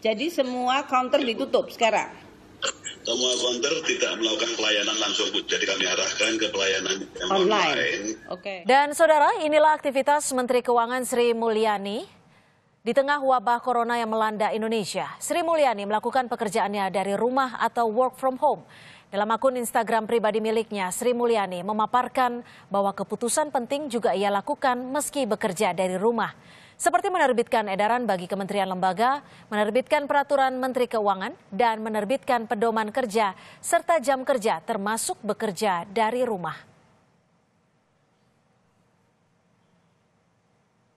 Jadi semua counter ditutup sekarang? Semua counter tidak melakukan pelayanan langsung, Bu. Jadi kami arahkan ke pelayanan yang online. online. Oke. Okay. Dan saudara, inilah aktivitas Menteri Keuangan Sri Mulyani di tengah wabah corona yang melanda Indonesia, Sri Mulyani melakukan pekerjaannya dari rumah atau work from home. Dalam akun Instagram pribadi miliknya, Sri Mulyani memaparkan bahwa keputusan penting juga ia lakukan meski bekerja dari rumah. Seperti menerbitkan edaran bagi kementerian lembaga, menerbitkan peraturan Menteri Keuangan, dan menerbitkan pedoman kerja serta jam kerja termasuk bekerja dari rumah.